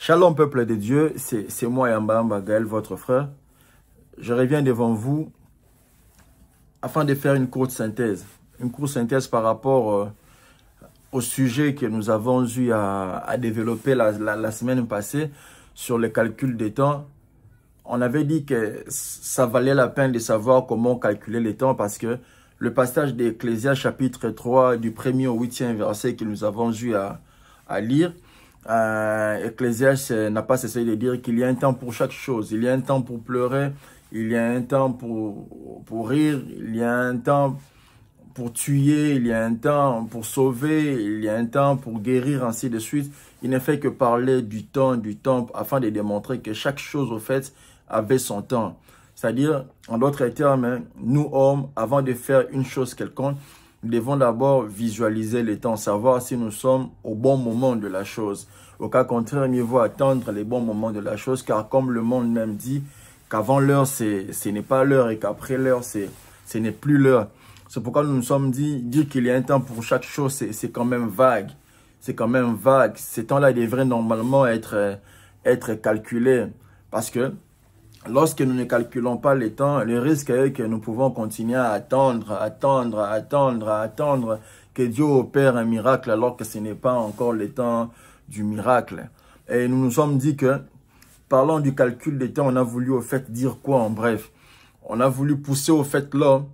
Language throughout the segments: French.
Shalom peuple de Dieu, c'est moi Yambamba Gaël, votre frère. Je reviens devant vous afin de faire une courte synthèse. Une courte synthèse par rapport euh, au sujet que nous avons eu à, développer la, semaine passée sur le calcul des temps. On avait dit que ça valait la peine de savoir comment calculer les temps parce que le passage d'Ecclésias chapitre 3 du 1er au 8e verset que nous avons eu à lire – euh, n'a pas cessé de dire qu'il y a un temps pour chaque chose. Il y a un temps pour pleurer, il y a un temps pour, pour rire, il y a un temps pour tuer, il y a un temps pour sauver, il y a un temps pour guérir, ainsi de suite. Il ne fait que parler du temps, du temps, afin de démontrer que chaque chose, au fait, avait son temps. C'est-à-dire, en d'autres termes, nous, hommes, avant de faire une chose quelconque, nous devons d'abord visualiser les temps, savoir si nous sommes au bon moment de la chose. Au cas contraire, mieux vaut attendre les bons moments de la chose, car comme le monde même dit, qu'avant l'heure, ce n'est pas l'heure et qu'après l'heure, ce n'est plus l'heure. C'est pourquoi nous nous sommes dit, dire qu'il y a un temps pour chaque chose, c'est quand même vague. C'est quand même vague. Ces temps-là devraient normalement être, être calculés. Parce que lorsque nous ne calculons pas le temps, le risque est que nous pouvons continuer à attendre, attendre, attendre, attendre que Dieu opère un miracle alors que ce n'est pas encore le temps du miracle. Et nous nous sommes dit que, parlant du calcul des temps, on a voulu au fait dire quoi en bref On a voulu pousser au fait l'homme.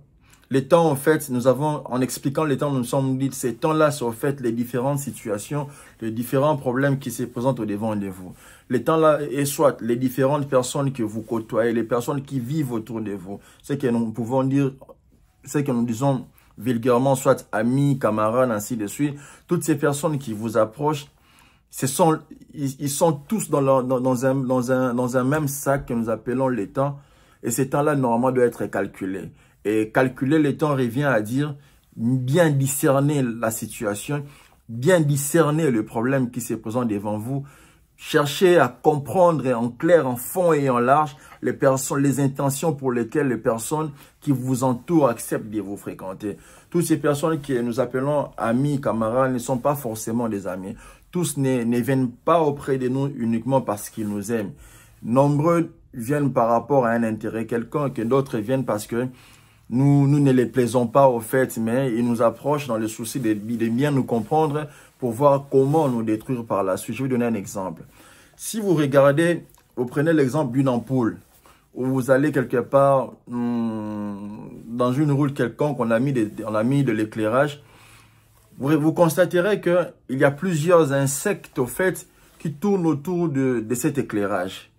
Les temps, en fait, nous avons, en expliquant les temps, nous nous sommes dit, ces temps-là sont en fait les différentes situations, les différents problèmes qui se présentent au devant de vous. Les temps-là, et soit les différentes personnes que vous côtoyez, les personnes qui vivent autour de vous. Ce que nous pouvons dire, ce que nous disons vulgairement, soit amis, camarades, ainsi de suite. Toutes ces personnes qui vous approchent, ils, sont tous dans, dans, un, dans, un, dans un même sac que nous appelons les temps. Et ces temps-là, normalement, doivent être calculés. Et calculer le temps revient à dire bien discerner la situation, bien discerner le problème qui se présente devant vous, chercher à comprendre en clair, en fond et en large les personnes, les intentions pour lesquelles les personnes qui vous entourent acceptent de vous fréquenter. Toutes ces personnes que nous appelons amis, camarades, ne sont pas forcément des amis. Tous ne, ne viennent pas auprès de nous uniquement parce qu'ils nous aiment. Nombreux viennent par rapport à un intérêt quelconque, d'autres viennent parce que nous, nous ne les plaisons pas au fait, mais ils nous approchent dans le souci de, bien nous comprendre pour voir comment nous détruire par la suite. Je vais vous donner un exemple. Si vous regardez, vous prenez l'exemple d'une ampoule, où vous allez quelque part hmm, dans une route quelconque, on a mis, on a mis de l'éclairage, vous, vous constaterez qu'il y a plusieurs insectes au fait qui tournent autour de, de cet éclairage.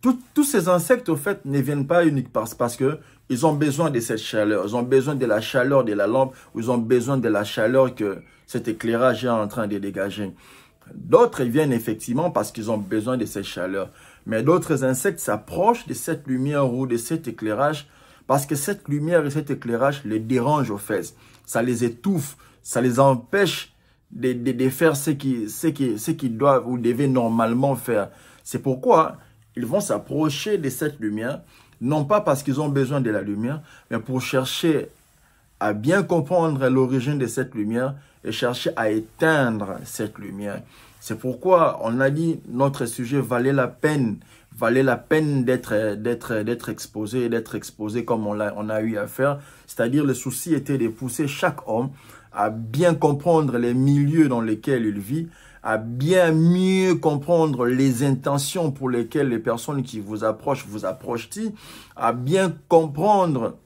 tous ces insectes, au fait, ne viennent pas uniquement parce, parce que ils ont besoin de cette chaleur. Ils ont besoin de la chaleur de la lampe. Ils ont besoin de la chaleur que cet éclairage est en train de dégager. D'autres viennent effectivement parce qu'ils ont besoin de cette chaleur. Mais d'autres insectes s'approchent de cette lumière ou de cet éclairage parce que cette lumière et cet éclairage les dérangent aux fesses. Ça les étouffe, ça les empêche de, faire ce qu'ils doivent ou devaient normalement faire. C'est pourquoi ils vont s'approcher de cette lumière non pas parce qu'ils ont besoin de la lumière, mais pour chercher à bien comprendre l'origine de cette lumière et chercher à éteindre cette lumière. C'est pourquoi on a dit notre sujet valait la peine, valait la peine d'être d'être d'être exposé, d'être exposé comme on a, on a eu à faire. C'est-à-dire le souci était de pousser chaque homme à bien comprendre les milieux dans lesquels il vit à bien mieux comprendre les intentions pour lesquelles les personnes qui vous approchent vous approchent-ils, à bien comprendre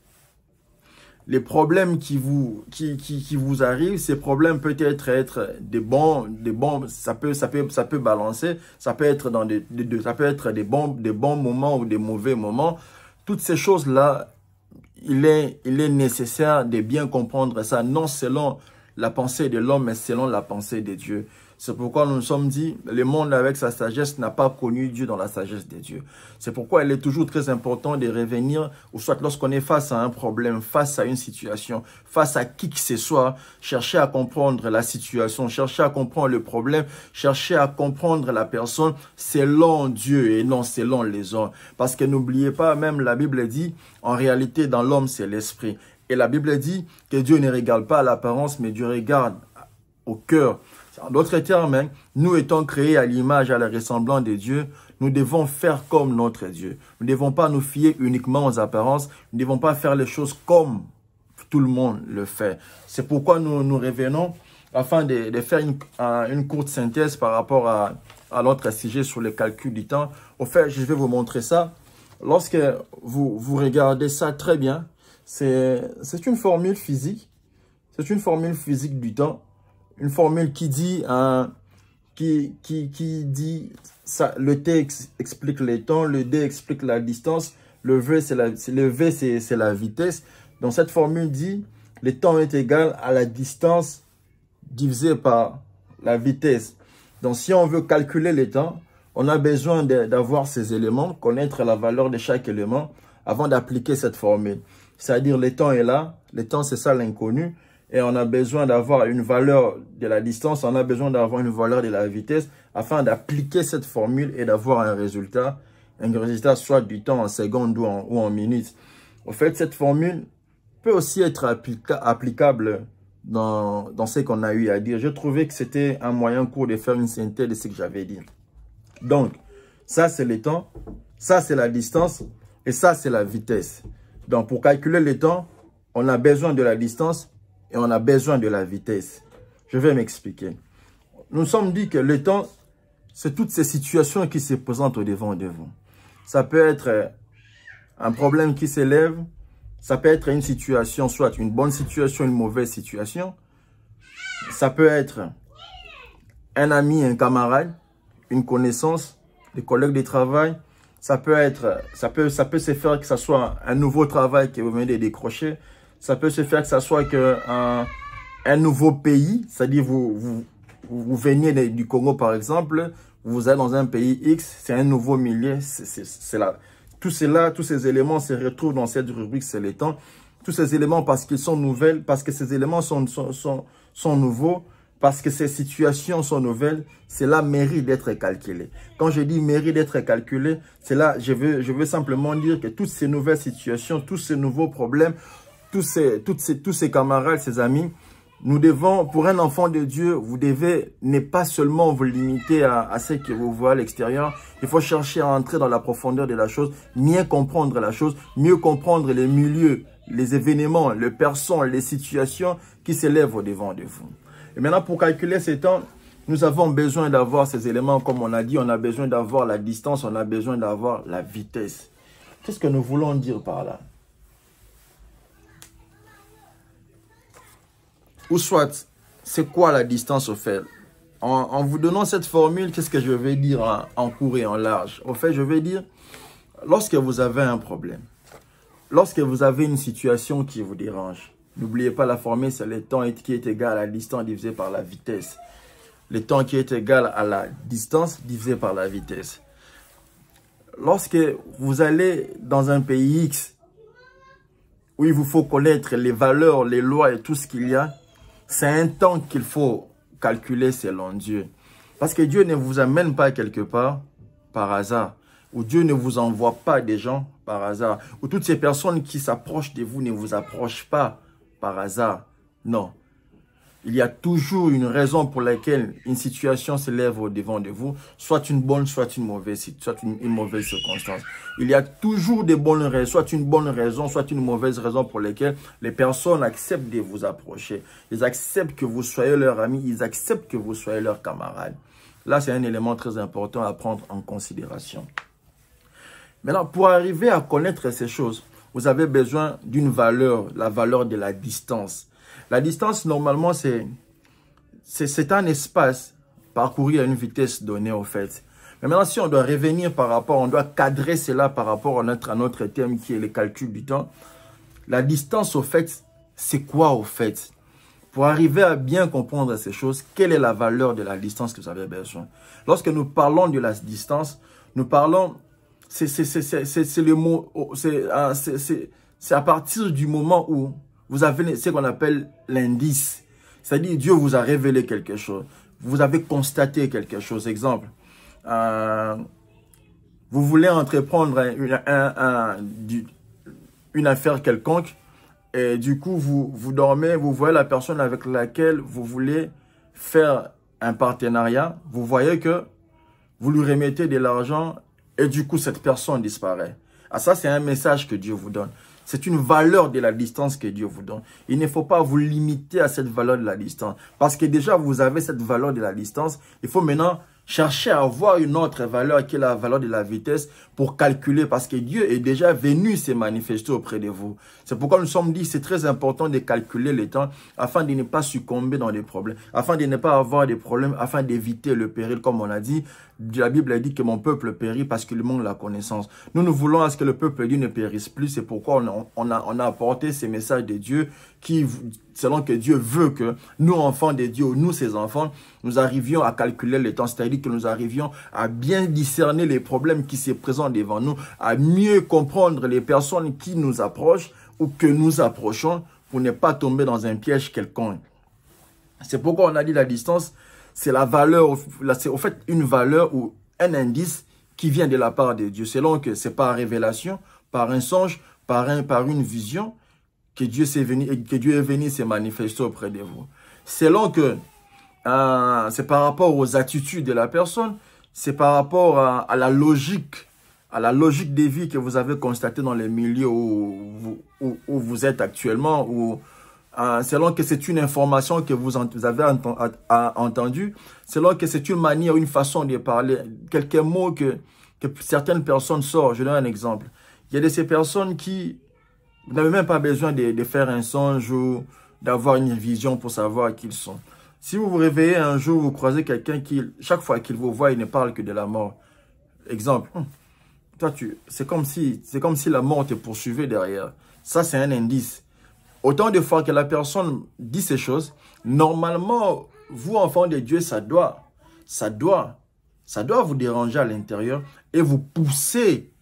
les problèmes qui vous qui, qui, qui vous arrivent, ces problèmes peut être être des bons des bons ça peut ça peut ça peut balancer, ça peut être dans des, ça peut être des bons des bons moments ou des mauvais moments. Toutes ces choses là, il est il est nécessaire de bien comprendre ça non selon la pensée de l'homme mais selon la pensée de Dieu. C'est pourquoi nous nous sommes dit, le monde avec sa sagesse n'a pas connu Dieu dans la sagesse de Dieu. C'est pourquoi il est toujours très important de revenir, ou soit lorsqu'on est face à un problème, face à une situation, face à qui que ce soit, chercher à comprendre la situation, chercher à comprendre le problème, chercher à comprendre la personne selon Dieu et non selon les hommes. Parce que n'oubliez pas, même la Bible dit, en réalité, dans l'homme, c'est l'esprit. Et la Bible dit que Dieu ne regarde pas l'apparence, mais Dieu regarde au cœur. En d'autres termes, nous étant créés à l'image, à la ressemblance de Dieu, nous devons faire comme notre Dieu. Nous ne devons pas nous fier uniquement aux apparences. Nous ne devons pas faire les choses comme tout le monde le fait. C'est pourquoi nous nous revenons afin de, de faire une, une, courte synthèse par rapport à, à l'autre sujet sur le calcul du temps. Au fait, je vais vous montrer ça. Lorsque vous, vous regardez ça très bien, c'est une formule physique. C'est une formule physique du temps une formule qui dit, hein, qui, dit, le T explique les temps, le D explique la distance, le V c'est la, le V c'est la vitesse. Donc cette formule dit, le temps est égal à la distance divisée par la vitesse. Donc si on veut calculer le temps, on a besoin d'avoir ces éléments, connaître la valeur de chaque élément avant d'appliquer cette formule. C'est-à-dire le temps est là, le temps c'est ça l'inconnu, et on a besoin d'avoir une valeur de la distance, on a besoin d'avoir une valeur de la vitesse afin d'appliquer cette formule et d'avoir un résultat, un résultat soit du temps en secondes ou en, minutes. en Au fait, cette formule peut aussi être applicable dans, dans ce qu'on a eu à dire. J'ai trouvé que c'était un moyen court de faire une synthèse de ce que j'avais dit. Donc, ça c'est le temps, ça c'est la distance et ça c'est la vitesse. Donc, pour calculer le temps, on a besoin de la distance et on a besoin de la vitesse. Je vais m'expliquer. Nous sommes dit que le temps, c'est toutes ces situations qui se présentent au devant de vous. Ça peut être euh, un problème qui s'élève, ça peut être une situation, soit une bonne situation, une mauvaise situation. Ça peut être un ami, un camarade, une connaissance, des collègues de travail. Ça peut être, ça peut, ça peut se faire que ce soit un nouveau travail que vous venez de décrocher. Ça peut se faire que ça soit que euh, un, nouveau pays, c'est-à-dire vous, vous, vous venez du Congo par exemple, vous allez dans un pays X, c'est un nouveau milieu, c'est là. Tout cela, tous ces éléments se retrouvent dans cette rubrique, c'est les temps. Tous ces éléments parce qu'ils sont nouvelles, parce que ces éléments sont, sont, sont, nouveaux, parce que ces situations sont nouvelles, cela mérite d'être calculé. Quand je dis mérite d'être calculé, c'est là, je veux, je veux simplement dire que toutes ces nouvelles situations, tous ces nouveaux problèmes tous ces, toutes ces, camarades, ses amis, nous devons, pour un enfant de Dieu, vous devez ne pas seulement vous limiter à, ce qui vous voit à l'extérieur. Il faut chercher à entrer dans la profondeur de la chose, mieux comprendre la chose, mieux comprendre les milieux, les événements, les personnes, les situations qui s'élèvent au-devant de vous. Et maintenant, pour calculer ces temps, nous avons besoin d'avoir ces éléments, comme on a dit, on a besoin d'avoir la distance, on a besoin d'avoir la vitesse. Qu'est-ce que nous voulons dire par là Ou soit, c'est quoi la distance au fait en, vous donnant cette formule, qu'est-ce que je vais dire en, en et en large Au fait, je vais dire, lorsque vous avez un problème, lorsque vous avez une situation qui vous dérange, n'oubliez pas la formule, c'est le temps qui est égal à la distance divisé par la vitesse. Le temps qui est égal à la distance divisé par la vitesse. Lorsque vous allez dans un pays X, où il vous faut connaître les valeurs, les lois et tout ce qu'il y a, c'est un temps qu'il faut calculer selon Dieu. Parce que Dieu ne vous amène pas quelque part par hasard. Ou Dieu ne vous envoie pas des gens par hasard. Ou toutes ces personnes qui s'approchent de vous ne vous approchent pas par hasard. Non, il y a toujours une raison pour laquelle une situation s'élève au devant de vous, soit une bonne, soit une mauvaise, soit une, mauvaise circonstance. Il y a toujours des bonnes raisons, soit une bonne raison, soit une mauvaise raison pour laquelle les personnes acceptent de vous approcher. Ils acceptent que vous soyez leur ami, ils acceptent que vous soyez leur camarade. Là, c'est un élément très important à prendre en considération. Maintenant, pour arriver à connaître ces choses, vous avez besoin d'une valeur, la valeur de la distance. La distance, normalement, c'est un espace parcouru à une vitesse donnée, au fait. Mais maintenant, si on doit revenir par rapport, on doit cadrer cela par rapport à notre, à notre thème qui est le calcul du temps. La distance, au fait, c'est quoi, au fait pour arriver à bien comprendre ces choses, quelle est la valeur de la distance que vous avez besoin Lorsque nous parlons de la distance, nous parlons, c'est le mot, oh, ah, c'est à partir du moment où vous avez ce qu'on appelle l'indice. C'est-à-dire, Dieu vous a révélé quelque chose. Vous avez constaté quelque chose. Exemple, euh, vous voulez entreprendre une, une, affaire quelconque et du coup, vous, vous dormez, vous voyez la personne avec laquelle vous voulez faire un partenariat. Vous voyez que vous lui remettez de l'argent et du coup, cette personne disparaît. Ah, ça, c'est un message que Dieu vous donne. C'est une valeur de la distance que Dieu vous donne. Il ne faut pas vous limiter à cette valeur de la distance. Parce que déjà, vous avez cette valeur de la distance. Il faut maintenant chercher à avoir une autre valeur qui est la valeur de la vitesse pour calculer parce que Dieu est déjà venu se manifester auprès de vous. C'est pourquoi nous sommes dit c'est très important de calculer le temps afin de ne pas succomber dans des problèmes, afin de ne pas avoir des problèmes, afin d'éviter le péril. Comme on a dit, la Bible a dit que mon peuple périt parce qu'il manque la connaissance. Nous, nous voulons à ce que le peuple de Dieu ne périsse plus. C'est pourquoi on a, on a, on a apporté ces messages de Dieu qui selon que Dieu veut que nous, enfants de Dieu, nous, ses enfants, nous arrivions à calculer le temps, c'est-à-dire que nous arrivions à bien discerner les problèmes qui se présentent devant nous, à mieux comprendre les personnes qui nous approchent ou que nous approchons pour ne pas tomber dans un piège quelconque. C'est pourquoi on a dit la distance, c'est la valeur, c'est au fait une valeur ou un indice qui vient de la part de Dieu. Selon que c'est par révélation, par un songe, par, un, par une vision, que Dieu, est venu, que Dieu est venu se manifester auprès de vous. Selon que euh, c'est par rapport aux attitudes de la personne, c'est par rapport à, la logique, à la logique des vies que vous avez constaté dans les milieux où vous, êtes actuellement, ou euh, selon que c'est une information que vous, avez entendu, selon que c'est une manière, une façon de parler, quelques mots que, que certaines personnes sortent. Je donne un exemple. Il y a de ces personnes qui vous n'avez même pas besoin de, faire un songe ou d'avoir une vision pour savoir qui ils sont. Si vous vous réveillez un jour, vous croisez quelqu'un qui, chaque fois qu'il vous voit, il ne parle que de la mort. Exemple, hum. toi, tu, c'est comme si, c'est comme si la mort te poursuivait derrière. Ça, c'est un indice. Autant de fois que la personne dit ces choses, normalement, vous, enfants de Dieu, ça doit, ça doit, ça doit vous déranger à l'intérieur et vous pousser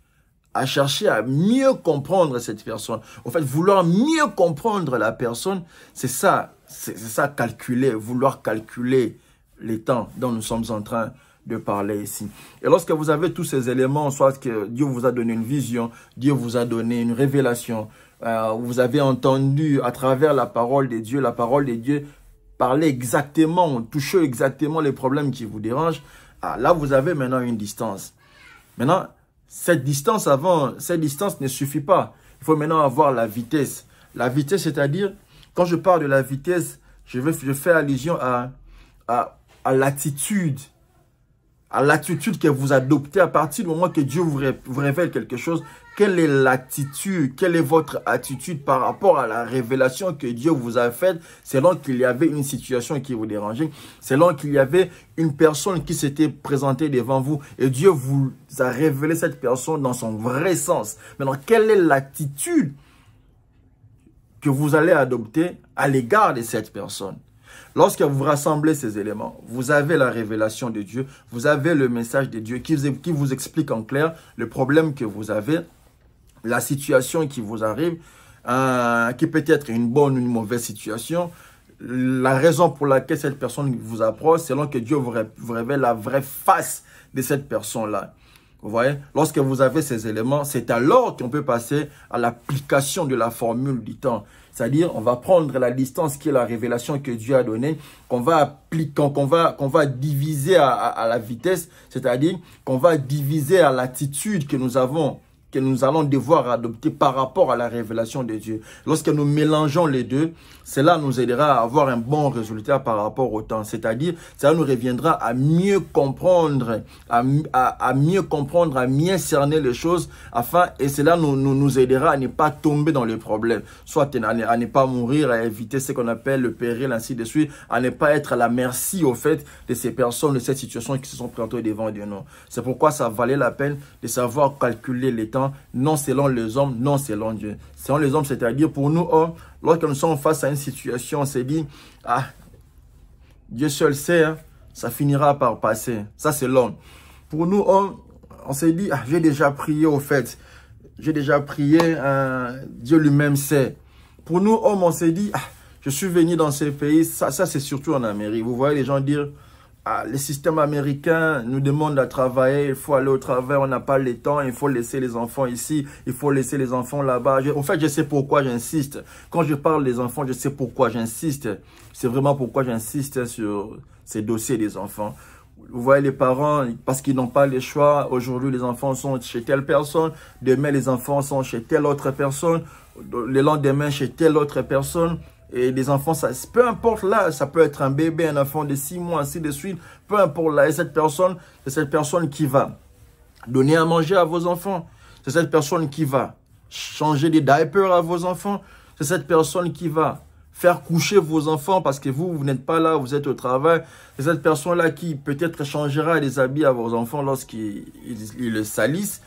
à chercher à mieux comprendre cette personne. En fait, vouloir mieux comprendre la personne, c'est ça, c'est ça calculer, vouloir calculer les temps dont nous sommes en train de parler ici. Et lorsque vous avez tous ces éléments, soit que Dieu vous a donné une vision, Dieu vous a donné une révélation, euh, vous avez entendu à travers la parole de Dieu, la parole de Dieu parler exactement, toucher exactement les problèmes qui vous dérangent, ah, là vous avez maintenant une distance. Maintenant, cette distance avant, cette distance ne suffit pas. Il faut maintenant avoir la vitesse. La vitesse, c'est-à-dire, quand je parle de la vitesse, je, veux, je fais allusion à, à l'attitude à l'attitude que vous adoptez à partir du moment que Dieu vous, révèle quelque chose. Quelle est l'attitude, quelle est votre attitude par rapport à la révélation que Dieu vous a faite selon qu'il y avait une situation qui vous dérangeait, selon qu'il y avait une personne qui s'était présentée devant vous et Dieu vous a révélé cette personne dans son vrai sens. Maintenant, quelle est l'attitude que vous allez adopter à l'égard de cette personne Lorsque vous rassemblez ces éléments, vous avez la révélation de Dieu, vous avez le message de Dieu qui, vous explique en clair le problème que vous avez, la situation qui vous arrive, euh, qui peut être une bonne ou une mauvaise situation, la raison pour laquelle cette personne vous approche, selon que Dieu vous révèle la vraie face de cette personne-là. Vous voyez Lorsque vous avez ces éléments, c'est alors qu'on peut passer à l'application de la formule du temps. C'est-à-dire, on va prendre la distance qui est la révélation que Dieu a donnée, qu'on va appliquer, qu'on va, diviser à la vitesse, c'est-à-dire qu'on va diviser à l'attitude que nous avons que nous allons devoir adopter par rapport à la révélation de Dieu. Lorsque nous mélangeons les deux, cela nous aidera à avoir un bon résultat par rapport au temps. C'est-à-dire, cela nous reviendra à mieux comprendre, à, mieux comprendre, à mieux cerner les choses, afin, et cela nous, nous, aidera à ne pas tomber dans les problèmes, soit à, ne pas mourir, à éviter ce qu'on appelle le péril, ainsi de suite, à ne pas être à la merci, au fait, de ces personnes, de cette situation qui se sont présentées devant Dieu. Non. C'est pourquoi ça valait la peine de savoir calculer les temps non selon les hommes, non selon Dieu. Selon les hommes, c'est-à-dire pour nous hommes, hein, lorsque nous sommes face à une situation, on se dit, ah, Dieu seul sait, hein, ça finira par passer. Ça, c'est l'homme. Pour nous hommes, hein, on s'est dit, ah, j'ai déjà prié au fait. J'ai déjà prié, Dieu lui-même sait. Pour nous hommes, on s'est dit, ah, je suis venu dans ce pays, ça, ça c'est surtout en Amérique. Vous voyez les gens dire, ah, le système américain nous demande à travailler, il faut aller au travail, on n'a pas le temps, il faut laisser les enfants ici, il faut laisser les enfants là-bas. En fait, je sais pourquoi j'insiste. Quand je parle des enfants, je sais pourquoi j'insiste. C'est vraiment pourquoi j'insiste sur ces dossiers des enfants. Vous voyez les parents, parce qu'ils n'ont pas le choix, aujourd'hui les enfants sont chez telle personne, demain les enfants sont chez telle autre personne, le lendemain chez telle autre personne. Et les enfants, ça, peu importe là, ça peut être un bébé, un enfant de 6 mois, ainsi de suite, peu importe là. Et cette personne, c'est cette personne qui va donner à manger à vos enfants. C'est cette personne qui va changer des diapers à vos enfants. C'est cette personne qui va faire coucher vos enfants parce que vous, vous n'êtes pas là, vous êtes au travail. C'est cette personne-là qui peut-être changera les habits à vos enfants lorsqu'ils le salissent.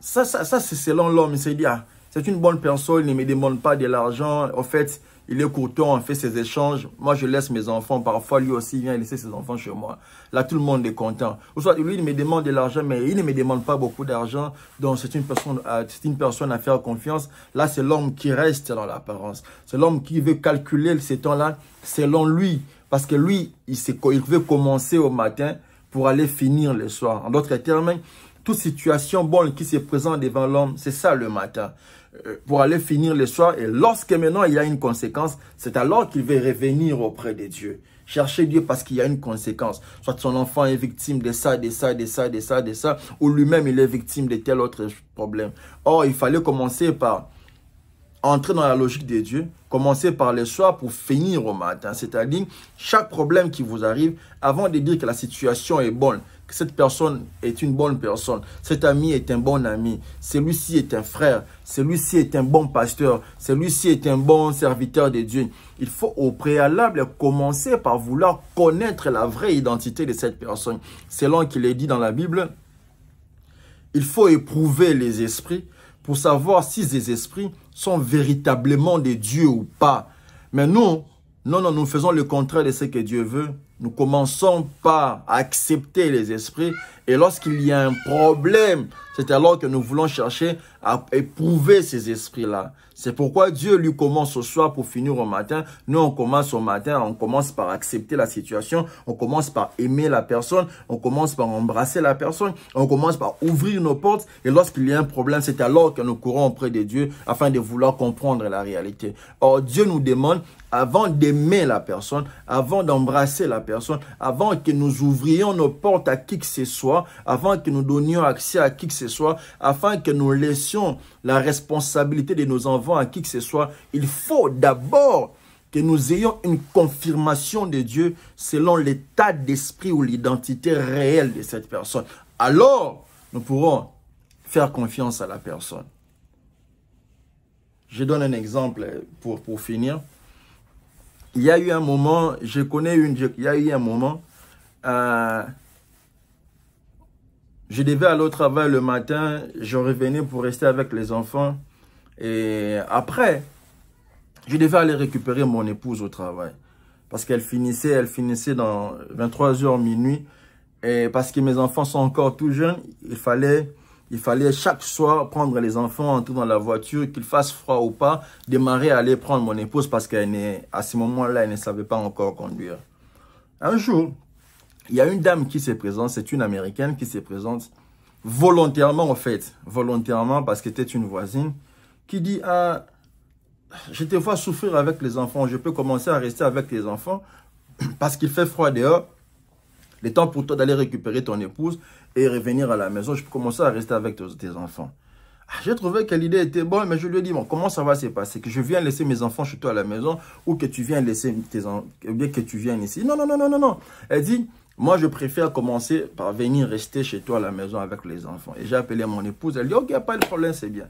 Ça, ça, ça c'est selon l'homme. cest s'est ah, c'est une bonne personne, il ne me demande pas de l'argent. En fait, il est courtois, on fait ses échanges. Moi, je laisse mes enfants. Parfois, lui aussi vient laisser ses enfants chez moi. Là, tout le monde est content. Ou soit, lui, il me demande de l'argent, mais il ne me demande pas beaucoup d'argent. Donc, c'est une personne, euh, une personne à faire confiance. Là, c'est l'homme qui reste dans l'apparence. C'est l'homme qui veut calculer ces temps-là selon lui. Parce que lui, il, il veut commencer au matin pour aller finir le soir. En d'autres termes, toute situation bonne qui se présente devant l'homme, c'est ça le matin. Euh, pour aller finir le soir. Et lorsque maintenant il y a une conséquence, c'est alors qu'il veut revenir auprès de Dieu. Chercher Dieu parce qu'il y a une conséquence. Soit son enfant est victime de ça, de ça, de ça, de ça, de ça, ou lui-même il est victime de tel autre problème. Or, il fallait commencer par entrer dans la logique de dieux, commencer par les soir pour finir au matin. C'est-à-dire, chaque problème qui vous arrive, avant de dire que la situation est bonne, que cette personne est une bonne personne, cet ami est un bon ami, celui-ci est un frère, celui-ci est un bon pasteur, celui-ci est un bon serviteur de Dieu. Il faut au préalable commencer par vouloir connaître la vraie identité de cette personne. Selon qu'il est dit dans la Bible, il faut éprouver les esprits pour savoir si ces esprits sont véritablement des dieux ou pas. Mais nous, non, non, nous faisons le contraire de ce que Dieu veut. Nous commençons par accepter les esprits et lorsqu'il y a un problème, c'est alors que nous voulons chercher à éprouver ces esprits-là. C'est pourquoi Dieu lui commence au soir pour finir au matin. Nous, on commence au matin, on commence par accepter la situation, on commence par aimer la personne, on commence par embrasser la personne, on commence par ouvrir nos portes. Et lorsqu'il y a un problème, c'est alors que nous courons auprès de Dieu afin de vouloir comprendre la réalité. Or, Dieu nous demande, avant d'aimer la personne, avant d'embrasser la personne, avant que nous ouvrions nos portes à qui que ce soit, avant que nous donnions accès à qui que ce soit, afin que nous laissions la responsabilité de nos enfants à qui que ce soit, il faut d'abord que nous ayons une confirmation de Dieu selon l'état d'esprit ou l'identité réelle de cette personne. Alors, nous pourrons faire confiance à la personne. Je donne un exemple pour, pour finir. Il y a eu un moment, je connais une, il y a eu un moment, euh, je devais aller au travail le matin, je revenais pour rester avec les enfants. Et après, je devais aller récupérer mon épouse au travail. Parce qu'elle finissait, elle finissait dans 23h minuit. Et parce que mes enfants sont encore tout jeunes, il fallait, il fallait chaque soir prendre les enfants, entrer dans la voiture, qu'il fasse froid ou pas, démarrer à aller prendre mon épouse parce qu'à ce moment-là, elle ne savait pas encore conduire. Un jour, il y a une dame qui se présente, c'est une américaine qui se présente volontairement, en fait, volontairement parce qu'elle était une voisine qui dit ah, je te vois souffrir avec les enfants, je peux commencer à rester avec les enfants parce qu'il fait froid dehors. Le temps pour toi d'aller récupérer ton épouse et revenir à la maison, je peux commencer à rester avec tes, enfants. Ah, j'ai trouvé que l'idée était bonne, mais je lui ai dit, bon, comment ça va se passer Que je viens laisser mes enfants chez toi à la maison ou que tu viens laisser tes enfants, bien que tu viennes ici. Non, non, non, non, non, non. Elle dit, moi, je préfère commencer par venir rester chez toi à la maison avec les enfants. Et j'ai appelé mon épouse, elle dit, ok, pas de problème, c'est bien.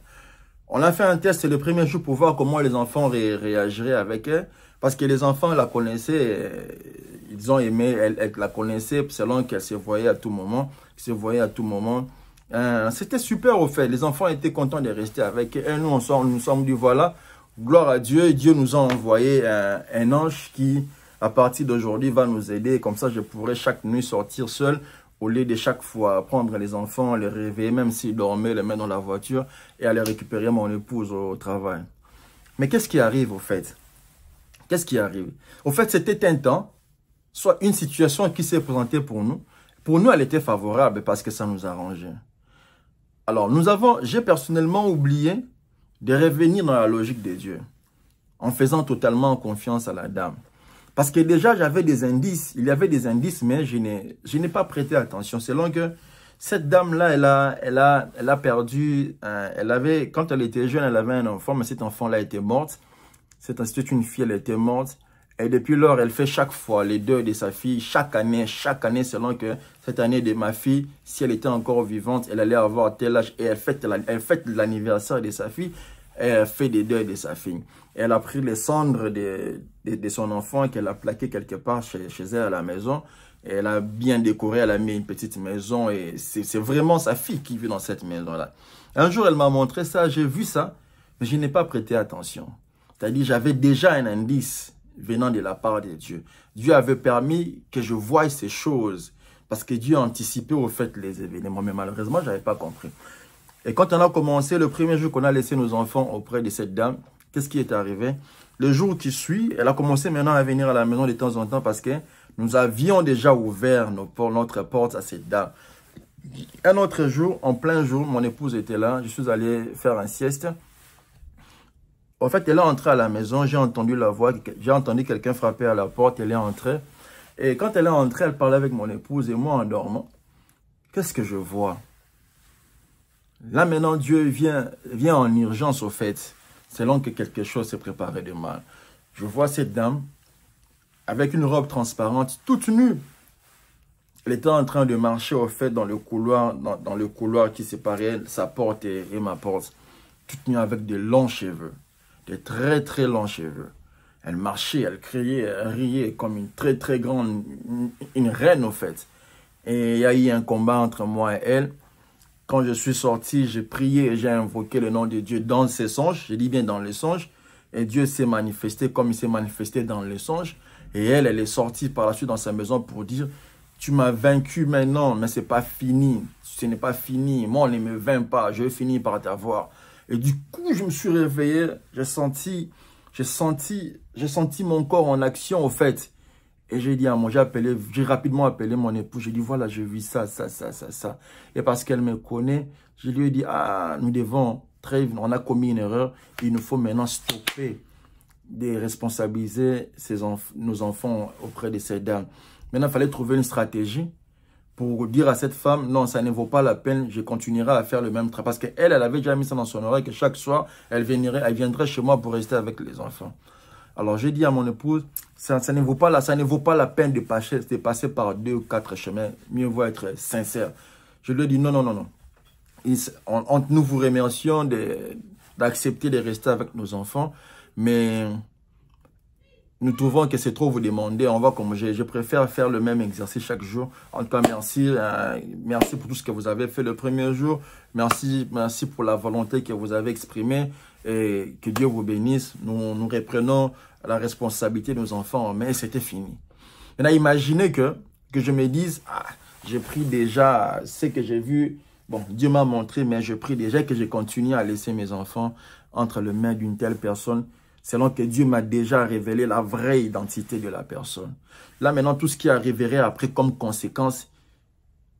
On a fait un test le premier jour pour voir comment les enfants réagiraient avec elle. Parce que les enfants la connaissaient, euh, ils ont aimé, elle, la connaissait selon qu'elle se voyait à tout moment. se voyait à tout moment. Euh, c'était super au fait. Les enfants étaient contents de rester avec elle. Nous, on sort, nous sommes dit, voilà, gloire à Dieu. Dieu nous a envoyé un, euh, un ange qui, à partir d'aujourd'hui, va nous aider. Comme ça, je pourrai chaque nuit sortir seul au lieu de chaque fois prendre les enfants, les réveiller, même s'ils dormaient, les mettre dans la voiture et aller récupérer mon épouse au travail. Mais qu'est-ce qui arrive au fait Qu'est-ce qui arrive Au fait, c'était un temps, soit une situation qui s'est présentée pour nous. Pour nous, elle était favorable parce que ça nous arrangeait. Alors, nous avons, j'ai personnellement oublié de revenir dans la logique de dieux en faisant totalement confiance à la dame. Parce que déjà, j'avais des indices. Il y avait des indices, mais je n'ai pas prêté attention. Selon que cette dame-là, elle a, elle, a, elle a perdu, euh, elle avait, quand elle était jeune, elle avait un enfant, mais cet enfant-là était morte. C'était une fille, elle était morte. Et depuis lors, elle fait chaque fois les deux de sa fille, chaque année, chaque année, selon que cette année de ma fille, si elle était encore vivante, elle allait avoir tel âge. Et elle fête l'anniversaire de sa fille elle a fait des deuils de sa fille. Elle a pris les cendres de, de, son enfant qu'elle a plaqué quelque part chez, chez, elle à la maison. Elle a bien décoré, elle a mis une petite maison et c'est vraiment sa fille qui vit dans cette maison-là. Un jour, elle m'a montré ça, j'ai vu ça, mais je n'ai pas prêté attention. C'est-à-dire, j'avais déjà un indice venant de la part de Dieu. Dieu avait permis que je voie ces choses parce que Dieu anticipait au fait les événements, mais malheureusement, je n'avais pas compris. Et quand on a commencé, le premier jour qu'on a laissé nos enfants auprès de cette dame, qu'est-ce qui est arrivé Le jour qui suit, elle a commencé maintenant à venir à la maison de temps en temps parce que nous avions déjà ouvert nos, notre porte à cette dame. Un autre jour, en plein jour, mon épouse était là, je suis allé faire un sieste. En fait, elle est entrée à la maison, j'ai entendu la voix, j'ai entendu quelqu'un frapper à la porte, elle est entrée. Et quand elle est entrée, elle parlait avec mon épouse et moi en dormant. Qu'est-ce que je vois Là maintenant, Dieu vient, vient en urgence au fait, selon que quelque chose s'est préparé de mal. Je vois cette dame avec une robe transparente, toute nue. Elle était en train de marcher au fait dans le couloir, dans, le couloir qui séparait sa porte et, ma porte, toute nue avec de longs cheveux, de très très longs cheveux. Elle marchait, elle criait, elle riait comme une très très grande, une reine au fait. Et il y a eu un combat entre moi et elle. Quand je suis sorti, j'ai prié, et j'ai invoqué le nom de Dieu dans ses songes. Je dis bien dans les songes. Et Dieu s'est manifesté comme il s'est manifesté dans les songes. Et elle, elle est sortie par la suite dans sa maison pour dire, tu m'as vaincu maintenant, mais c'est pas fini. Ce n'est pas fini. Moi, on ne me vainc pas. Je vais finir par t'avoir. Et du coup, je me suis réveillé. J'ai senti, j'ai senti, j'ai senti mon corps en action, au fait. Et j'ai dit à moi, j'ai appelé, j'ai rapidement appelé mon époux. J'ai dit, voilà, je vis ça, ça, ça, ça, ça. Et parce qu'elle me connaît, je lui ai dit, ah, nous devons, très, on a commis une erreur. Il nous faut maintenant stopper de responsabiliser nos enfants auprès de ces dames. Maintenant, il fallait trouver une stratégie pour dire à cette femme, non, ça ne vaut pas la peine, je continuerai à faire le même travail. Parce qu'elle, elle avait déjà mis ça dans son oreille, que chaque soir, elle, viendrait, elle viendrait chez moi pour rester avec les enfants. Alors, j'ai dit à mon épouse, ça, ne vaut pas la, ça vaut pas la peine de passer, par deux ou quatre chemins. Mieux vaut être sincère. Je lui ai dit, non, non, non, non. nous vous remercions d'accepter de, rester avec nos enfants, mais nous trouvons que c'est trop vous demander. On va comme je, je, préfère faire le même exercice chaque jour. En tout cas, merci, euh, merci pour tout ce que vous avez fait le premier jour. Merci, merci pour la volonté que vous avez exprimée. Et que Dieu vous bénisse. Nous, reprenons la responsabilité de nos enfants. Mais c'était fini. Maintenant, imaginez que, que je me dise, ah, pris pris déjà ce que j'ai vu. Bon, Dieu m'a montré, mais je prie déjà que je continue à laisser mes enfants entre les mains d'une telle personne, selon que Dieu m'a déjà révélé la vraie identité de la personne. Là, maintenant, tout ce qui arriverait après comme conséquence,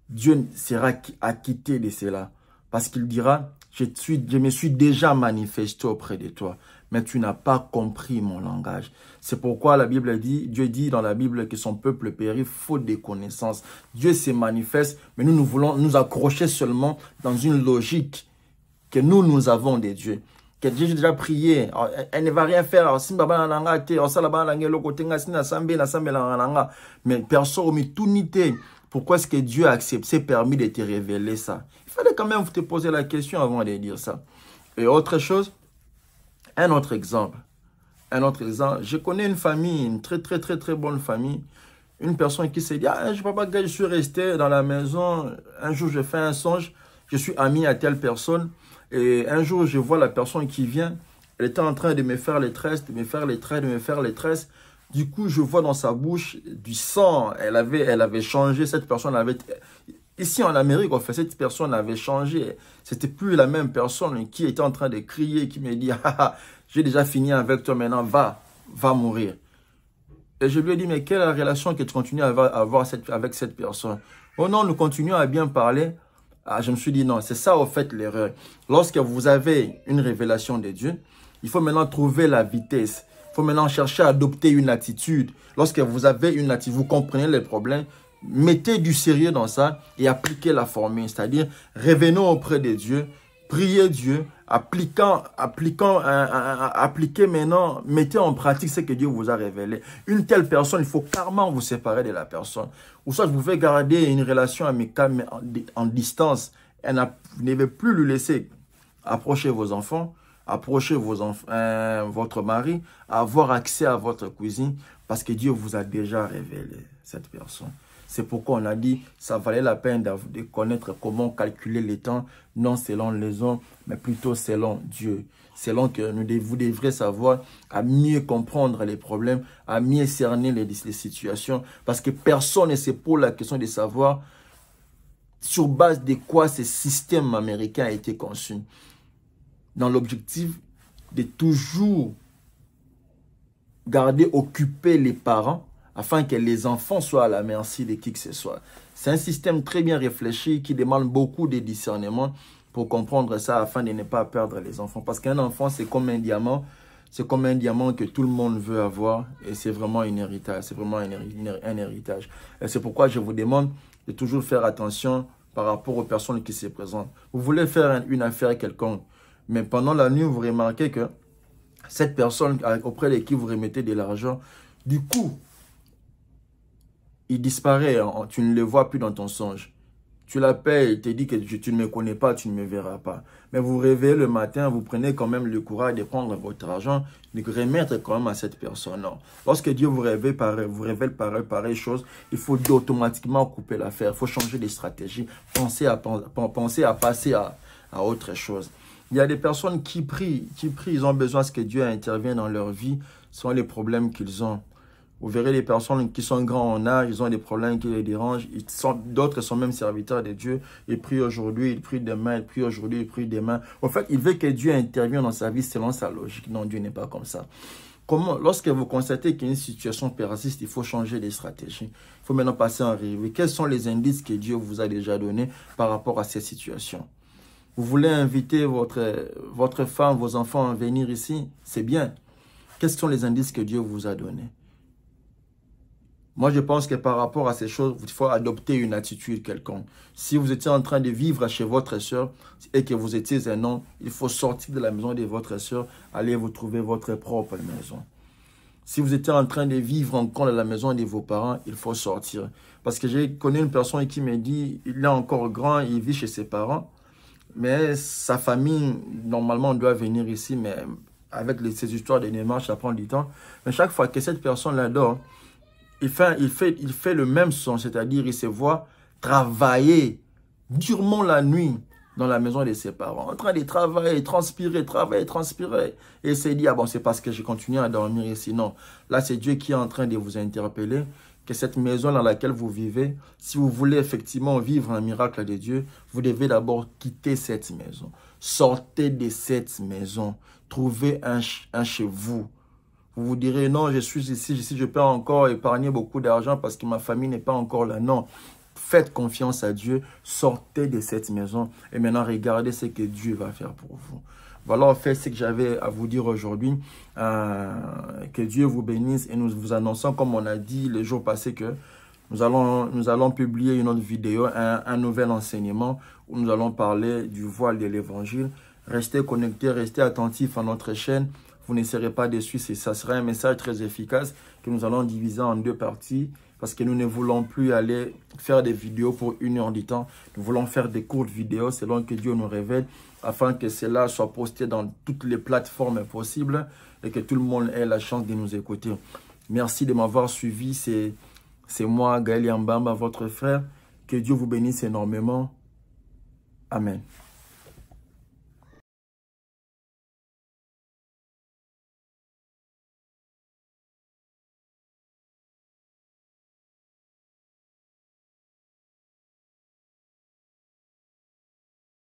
Dieu sera acquitté de cela. Parce qu'il dira, je, me suis déjà manifesté auprès de toi, mais tu n'as pas compris mon langage. C'est pourquoi la Bible dit, Dieu dit dans la Bible que son peuple périt faute de connaissances. Dieu se manifeste, mais nous, nous voulons nous accrocher seulement dans une logique que nous, nous avons des dieux. Que Dieu, a déjà prié. Oh, elle ne va rien faire. Mais personne tout nité. Pourquoi est-ce que Dieu a accepté, permis de te révéler ça Il fallait quand même te poser la question avant de dire ça. Et autre chose, un autre exemple. Un autre exemple, je connais une famille, une très très très très bonne famille. Une personne qui s'est dit, ah, je, pas, je suis resté dans la maison, un jour je fais un songe, je suis ami à telle personne, et un jour je vois la personne qui vient, elle était en train de me faire les tresses, de me faire les tresses, de me faire les tresses. Du coup, je vois dans sa bouche du sang. Elle avait, elle avait changé. Cette personne avait... Ici en Amérique, en fait, cette personne avait changé. C'était plus la même personne qui était en train de crier, qui me dit, ah, ah, ah, j'ai déjà fini avec toi, maintenant va, va mourir. Et je lui ai dit, mais quelle est la relation que tu continues à avoir avec cette personne Oh non, nous continuons à bien parler. Ah, je me suis dit, non, c'est ça, au fait, l'erreur. Lorsque vous avez une révélation de Dieu, il faut maintenant trouver la vitesse maintenant chercher à adopter une attitude. Lorsque vous avez une attitude, vous comprenez les problèmes, mettez du sérieux dans ça et appliquez la formule. C'est-à-dire, revenons auprès de Dieu, priez Dieu, appliquant, appliquant, appliquer euh, euh, euh, appliquez maintenant, mettez en pratique ce que Dieu vous a révélé. Une telle personne, il faut carrément vous séparer de la personne. Ou soit vous pouvez garder une relation amicale mais en, distance. Elle vous ne plus lui laisser approcher vos enfants approcher vos enfants, euh, votre mari, avoir accès à votre cuisine parce que Dieu vous a déjà révélé cette personne. C'est pourquoi on a dit, ça valait la peine de connaître comment calculer les temps, non selon les hommes, mais plutôt selon Dieu. Selon que vous devrez savoir à mieux comprendre les problèmes, à mieux cerner les, les situations, parce que personne ne se pose la question de savoir sur base de quoi ce système américain a été conçu dans l'objectif de toujours garder occupés les parents afin que les enfants soient à la merci de qui que ce soit. C'est un système très bien réfléchi qui demande beaucoup de discernement pour comprendre ça afin de ne pas perdre les enfants. Parce qu'un enfant, c'est comme un diamant. C'est comme un diamant que tout le monde veut avoir et c'est vraiment un héritage. C'est vraiment un, héritage. Et c'est pourquoi je vous demande de toujours faire attention par rapport aux personnes qui se présentent. Vous voulez faire une affaire quelconque, mais pendant la nuit, vous remarquez que cette personne auprès de qui vous remettez de l'argent, du coup, il disparaît. Hein. tu ne le vois plus dans ton songe. Tu l'appelles, il te dit que tu ne me connais pas, tu ne me verras pas. Mais vous vous réveillez le matin, vous prenez quand même le courage de prendre votre argent, de remettre quand même à cette personne. Hein. Lorsque Dieu vous révèle pareille vous révèle chose, il faut automatiquement couper l'affaire. Il faut changer de stratégie. Penser à, penser à passer à, à autre chose. Il y a des personnes qui prient, qui prient, ils ont besoin que Dieu intervienne dans leur vie, sont les problèmes qu'ils ont. Vous verrez les personnes qui sont grands en âge, ils ont des problèmes qui les dérangent. D'autres sont même serviteurs de Dieu. Ils prient aujourd'hui, ils prient demain, ils prient aujourd'hui, ils prient demain. En fait, il veut que Dieu intervienne dans sa vie selon sa logique. Non, Dieu n'est pas comme ça. lorsque vous constatez qu'une une situation persiste, il faut changer les stratégies. Il faut maintenant passer en revue. Quels sont les indices que Dieu vous a déjà donnés par rapport à cette situation. Vous voulez inviter votre, votre femme, vos enfants à venir ici, c'est bien. Quels sont les indices que Dieu vous a donnés moi, je pense que par rapport à ces choses, il faut adopter une attitude quelconque. Si vous étiez en train de vivre chez votre soeur et que vous étiez un homme, il faut sortir de la maison de votre soeur, aller vous trouver votre propre maison. Si vous étiez en train de vivre encore à la maison de vos parents, il faut sortir. Parce que j'ai connu une personne qui me dit, il est encore grand, il vit chez ses parents. Mais sa famille, normalement, doit venir ici, mais avec ces histoires de démarches, ça prend du temps. Mais chaque fois que cette personne l'adore, il fait, il, fait, le même son, c'est-à-dire il se voit travailler durement la nuit dans la maison de ses parents, en train de travailler, transpirer, travailler, transpirer. Et c'est s'est dit, ah bon, c'est parce que je continue à dormir ici. Non, là, c'est Dieu qui est en train de vous interpeller cette maison dans laquelle vous vivez, si vous voulez effectivement vivre un miracle de Dieu, vous devez d'abord quitter cette maison. Sortez de cette maison. Trouvez un, chez vous. Vous vous direz, non, je suis ici, ici, je peux encore épargner beaucoup d'argent parce que ma famille n'est pas encore là. Non, faites confiance à Dieu, sortez de cette maison et maintenant regardez ce que Dieu va faire pour vous. Voilà en fait ce que j'avais à vous dire aujourd'hui. Euh, que Dieu vous bénisse et nous vous annonçons, comme on a dit les jours passés, que nous allons, nous allons publier une autre vidéo, un, nouvel enseignement où nous allons parler du voile de l'évangile. Restez connectés, restez attentifs à notre chaîne. Vous ne serez pas déçus et ça sera un message très efficace que nous allons diviser en deux parties parce que nous ne voulons plus aller faire des vidéos pour une heure du temps. Nous voulons faire des courtes vidéos selon que Dieu nous révèle afin que cela soit posté dans toutes les plateformes possibles et que tout le monde ait la chance de nous écouter. Merci de m'avoir suivi. C'est moi, Gaël Yambamba, votre frère. Que Dieu vous bénisse énormément. Amen.